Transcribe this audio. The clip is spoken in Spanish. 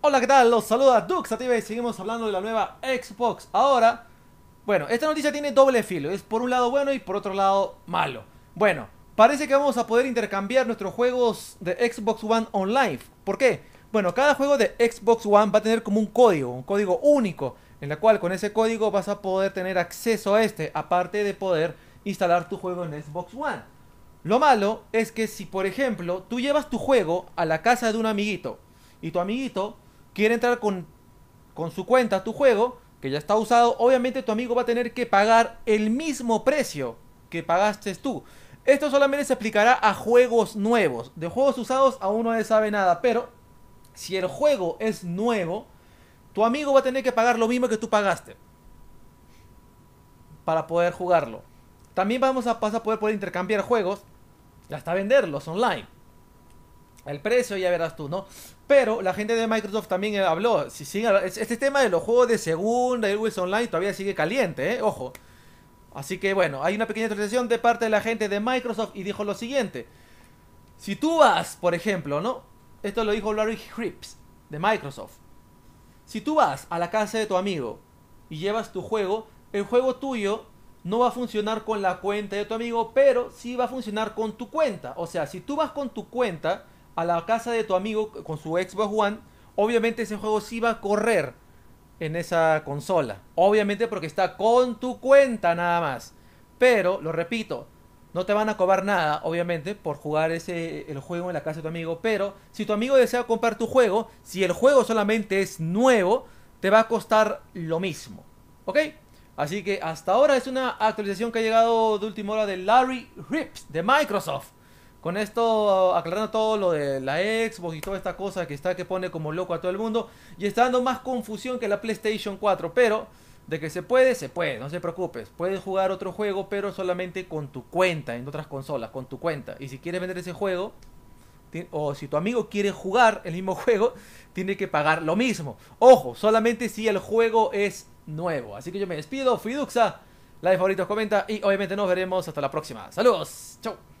Hola, ¿qué tal? Los saluda DuxaTV y seguimos hablando de la nueva Xbox. Ahora, bueno, esta noticia tiene doble filo. Es por un lado bueno y por otro lado malo. Bueno, parece que vamos a poder intercambiar nuestros juegos de Xbox One Online. ¿Por qué? Bueno, cada juego de Xbox One va a tener como un código, un código único, en la cual con ese código vas a poder tener acceso a este, aparte de poder instalar tu juego en Xbox One. Lo malo es que si, por ejemplo, tú llevas tu juego a la casa de un amiguito y tu amiguito quiere entrar con, su cuenta a tu juego, que ya está usado, obviamente tu amigo va a tener que pagar el mismo precio que pagaste tú. Esto solamente se aplicará a juegos nuevos. De juegos usados aún no se sabe nada, pero si el juego es nuevo, tu amigo va a tener que pagar lo mismo que tú pagaste para poder jugarlo. También vamos a, pasar a poder, poder intercambiar juegos y hasta venderlos online el precio ya verás tú, ¿no? Pero la gente de Microsoft también eh, habló. Si este tema de los juegos de segunda y Wilson Online todavía sigue caliente, ¿eh? Ojo. Así que bueno, hay una pequeña actualización de parte de la gente de Microsoft y dijo lo siguiente. Si tú vas, por ejemplo, ¿no? Esto lo dijo Larry Cripps de Microsoft. Si tú vas a la casa de tu amigo y llevas tu juego, el juego tuyo no va a funcionar con la cuenta de tu amigo, pero sí va a funcionar con tu cuenta. O sea, si tú vas con tu cuenta a la casa de tu amigo con su Xbox One, obviamente ese juego sí va a correr en esa consola. Obviamente porque está con tu cuenta nada más. Pero, lo repito, no te van a cobrar nada, obviamente, por jugar ese, el juego en la casa de tu amigo. Pero si tu amigo desea comprar tu juego, si el juego solamente es nuevo, te va a costar lo mismo. ¿Ok? Así que hasta ahora es una actualización que ha llegado de última hora de Larry Rips de Microsoft. Con esto aclarando todo lo de la Xbox y toda esta cosa que está que pone como loco a todo el mundo. Y está dando más confusión que la PlayStation 4. Pero de que se puede, se puede, no se preocupes. Puedes jugar otro juego, pero solamente con tu cuenta, en otras consolas, con tu cuenta. Y si quieres vender ese juego, o si tu amigo quiere jugar el mismo juego, tiene que pagar lo mismo. Ojo, solamente si el juego es nuevo. Así que yo me despido, Fiduxa, like, favoritos, comenta y obviamente nos veremos hasta la próxima. Saludos, chau